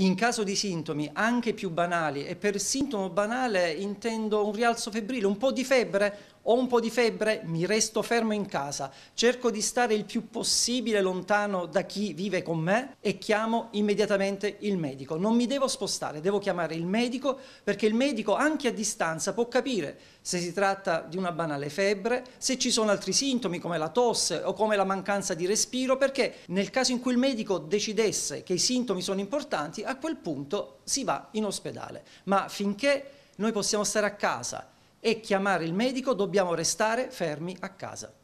In caso di sintomi anche più banali, e per sintomo banale intendo un rialzo febbrile, un po' di febbre, ho un po' di febbre, mi resto fermo in casa, cerco di stare il più possibile lontano da chi vive con me e chiamo immediatamente il medico. Non mi devo spostare, devo chiamare il medico perché il medico anche a distanza può capire se si tratta di una banale febbre, se ci sono altri sintomi come la tosse o come la mancanza di respiro, perché nel caso in cui il medico decidesse che i sintomi sono importanti, a quel punto si va in ospedale. Ma finché noi possiamo stare a casa e chiamare il medico, dobbiamo restare fermi a casa.